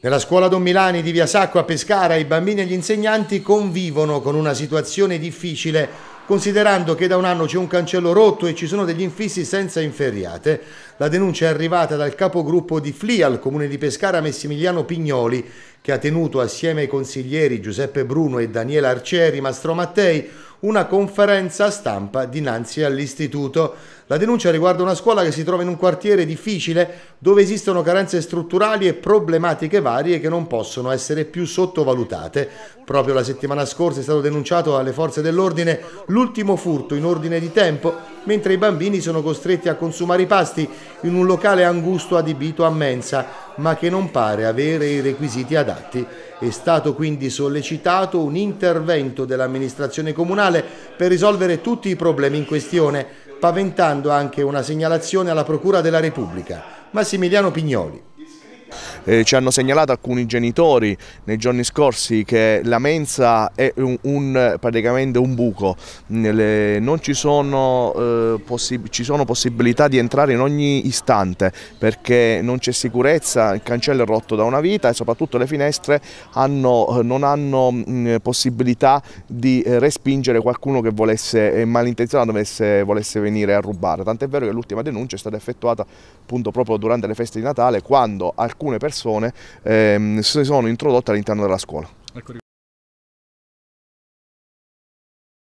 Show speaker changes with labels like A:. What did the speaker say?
A: Nella scuola Don Milani di Via Sacco a Pescara i bambini e gli insegnanti convivono con una situazione difficile considerando che da un anno c'è un cancello rotto e ci sono degli infissi senza inferriate. La denuncia è arrivata dal capogruppo di FLI al comune di Pescara Messimiliano Pignoli che ha tenuto assieme ai consiglieri Giuseppe Bruno e Daniela Arcieri Mastromattei una conferenza stampa dinanzi all'istituto. La denuncia riguarda una scuola che si trova in un quartiere difficile dove esistono carenze strutturali e problematiche varie che non possono essere più sottovalutate. Proprio la settimana scorsa è stato denunciato alle forze dell'ordine l'ultimo furto in ordine di tempo, mentre i bambini sono costretti a consumare i pasti in un locale angusto adibito a mensa ma che non pare avere i requisiti adatti. È stato quindi sollecitato un intervento dell'amministrazione comunale per risolvere tutti i problemi in questione, paventando anche una segnalazione alla Procura della Repubblica. Massimiliano Pignoli.
B: Eh, ci hanno segnalato alcuni genitori nei giorni scorsi che la mensa è un, un praticamente un buco, Le, non ci sono, eh, possi ci sono possibilità di entrare in ogni istante perché non c'è sicurezza, il cancello è rotto da una vita e soprattutto le finestre hanno, eh, non hanno mh, mm, possibilità di eh, respingere qualcuno che volesse, eh, malintenzionato dovesse, volesse venire a rubare. Tant'è vero che l'ultima denuncia è stata effettuata appunto proprio durante le feste di Natale quando alcune persone persone
A: ehm, si sono introdotte all'interno della scuola. Ecco,